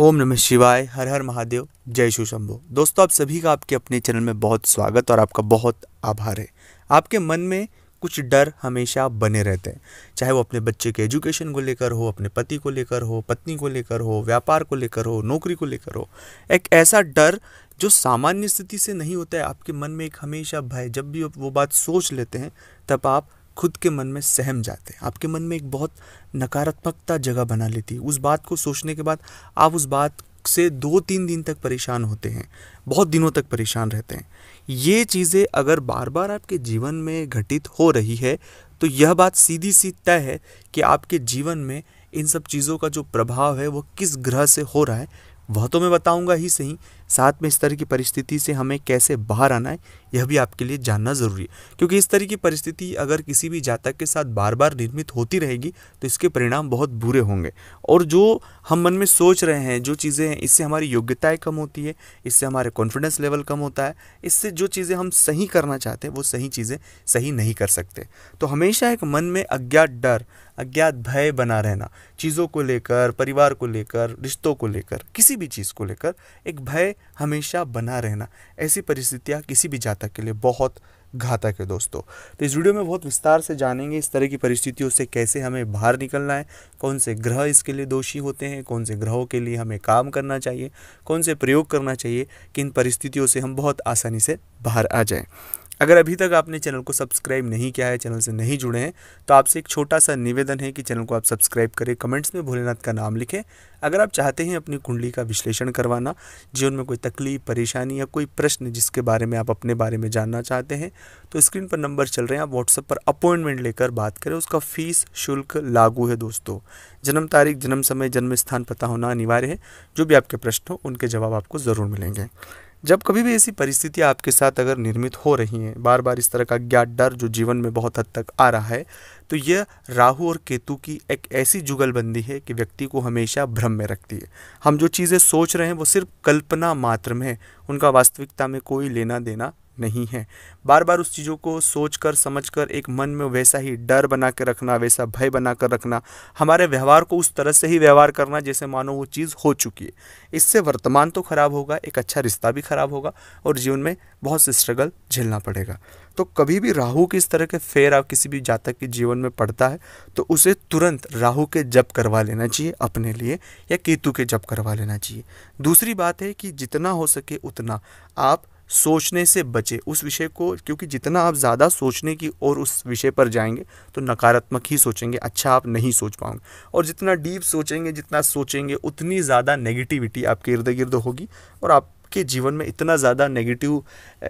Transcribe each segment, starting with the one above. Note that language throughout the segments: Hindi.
ओम नमः शिवाय हर हर महादेव जय शिव शंभो दोस्तों आप सभी का आपके अपने चैनल में बहुत स्वागत और आपका बहुत आभार है आपके मन में कुछ डर हमेशा बने रहते हैं चाहे वो अपने बच्चे के एजुकेशन को लेकर हो अपने पति को लेकर हो पत्नी को लेकर हो व्यापार को लेकर हो नौकरी को लेकर हो एक ऐसा डर जो सामान्य स्थिति से नहीं होता है आपके मन में एक हमेशा भय जब भी वो बात सोच लेते हैं तब आप खुद के मन में सहम जाते हैं आपके मन में एक बहुत नकारात्मकता जगह बना लेती है उस बात को सोचने के बाद आप उस बात से दो तीन दिन तक परेशान होते हैं बहुत दिनों तक परेशान रहते हैं ये चीज़ें अगर बार बार आपके जीवन में घटित हो रही है तो यह बात सीधी सी तय है कि आपके जीवन में इन सब चीज़ों का जो प्रभाव है वो किस ग्रह से हो रहा है वह तो मैं बताऊंगा ही सही साथ में इस तरह की परिस्थिति से हमें कैसे बाहर आना है यह भी आपके लिए जानना ज़रूरी है क्योंकि इस तरह की परिस्थिति अगर किसी भी जातक के साथ बार बार निर्मित होती रहेगी तो इसके परिणाम बहुत बुरे होंगे और जो हम मन में सोच रहे हैं जो चीज़ें हैं इससे हमारी योग्यताएँ कम होती है इससे हमारे कॉन्फिडेंस लेवल कम होता है इससे जो चीज़ें हम सही करना चाहते हैं वो सही चीज़ें सही नहीं कर सकते तो हमेशा एक मन में अज्ञात डर अज्ञात भय बना रहना चीज़ों को लेकर परिवार को लेकर रिश्तों को लेकर किसी भी चीज़ को लेकर एक भय हमेशा बना रहना ऐसी परिस्थितियाँ किसी भी जातक के लिए बहुत घातक है दोस्तों तो इस वीडियो में बहुत विस्तार से जानेंगे इस तरह की परिस्थितियों से कैसे हमें बाहर निकलना है कौन से ग्रह इसके लिए दोषी होते हैं कौन से ग्रहों के लिए हमें काम करना चाहिए कौन से प्रयोग करना चाहिए कि इन परिस्थितियों से हम बहुत आसानी से बाहर आ जाएं अगर अभी तक आपने चैनल को सब्सक्राइब नहीं किया है चैनल से नहीं जुड़े हैं तो आपसे एक छोटा सा निवेदन है कि चैनल को आप सब्सक्राइब करें कमेंट्स में भोलेनाथ का नाम लिखें अगर आप चाहते हैं अपनी कुंडली का विश्लेषण करवाना जीवन में कोई तकलीफ परेशानी या कोई प्रश्न जिसके बारे में आप अपने बारे में जानना चाहते हैं तो स्क्रीन पर नंबर चल रहे हैं आप व्हाट्सएप पर अपॉइंटमेंट लेकर बात करें उसका फ़ीस शुल्क लागू है दोस्तों जन्म तारीख जन्म समय जन्म स्थान पता होना अनिवार्य है जो भी आपके प्रश्न हो उनके जवाब आपको ज़रूर मिलेंगे जब कभी भी ऐसी परिस्थितियाँ आपके साथ अगर निर्मित हो रही हैं बार बार इस तरह का ज्ञात डर जो जीवन में बहुत हद तक आ रहा है तो यह राहु और केतु की एक ऐसी जुगलबंदी है कि व्यक्ति को हमेशा भ्रम में रखती है हम जो चीज़ें सोच रहे हैं वो सिर्फ कल्पना मात्र में है उनका वास्तविकता में कोई लेना देना नहीं है बार बार उस चीज़ों को सोच कर समझ कर एक मन में वैसा ही डर बना के रखना वैसा भय बना कर रखना हमारे व्यवहार को उस तरह से ही व्यवहार करना जैसे मानो वो चीज़ हो चुकी है इससे वर्तमान तो खराब होगा एक अच्छा रिश्ता भी खराब होगा और जीवन में बहुत से स्ट्रगल झेलना पड़ेगा तो कभी भी राहू की इस तरह के फेर आप किसी भी जातक के जीवन में पड़ता है तो उसे तुरंत राहु के जप करवा लेना चाहिए अपने लिए या केतु के जप करवा लेना चाहिए दूसरी बात है कि जितना हो सके उतना आप सोचने से बचे उस विषय को क्योंकि जितना आप ज़्यादा सोचने की और उस विषय पर जाएंगे तो नकारात्मक ही सोचेंगे अच्छा आप नहीं सोच पाओगे और जितना डीप सोचेंगे जितना सोचेंगे उतनी ज़्यादा नेगेटिविटी आपके इर्द गिर्द होगी और आपके जीवन में इतना ज़्यादा नेगेटिव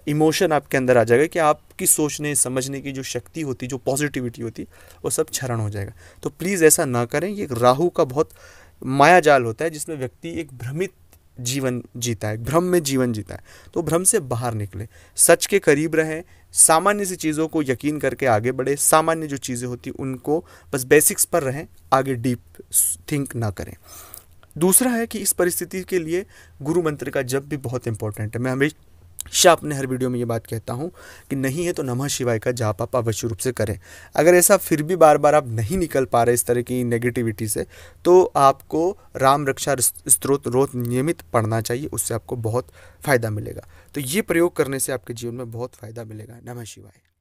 इमोशन आपके अंदर आ जाएगा कि आपकी सोचने समझने की जो शक्ति होती जो पॉजिटिविटी होती वो सब क्षरण हो जाएगा तो प्लीज़ ऐसा ना करें ये राहु का बहुत माया जाल होता है जिसमें व्यक्ति एक भ्रमित जीवन जीता है भ्रम में जीवन जीता है तो भ्रम से बाहर निकले सच के करीब रहें सामान्य सी चीज़ों को यकीन करके आगे बढ़े सामान्य जो चीज़ें होती उनको बस बेसिक्स पर रहें आगे डीप थिंक ना करें दूसरा है कि इस परिस्थिति के लिए गुरु मंत्र का जब भी बहुत इंपॉर्टेंट है मैं हमेशा शाह अपने हर वीडियो में ये बात कहता हूँ कि नहीं है तो नमः शिवाय का जाप आप अवश्य रूप से करें अगर ऐसा फिर भी बार बार आप नहीं निकल पा रहे इस तरह की नेगेटिविटी से तो आपको राम रक्षा स्त्रोत रोत नियमित पढ़ना चाहिए उससे आपको बहुत फ़ायदा मिलेगा तो ये प्रयोग करने से आपके जीवन में बहुत फ़ायदा मिलेगा नमः शिवाय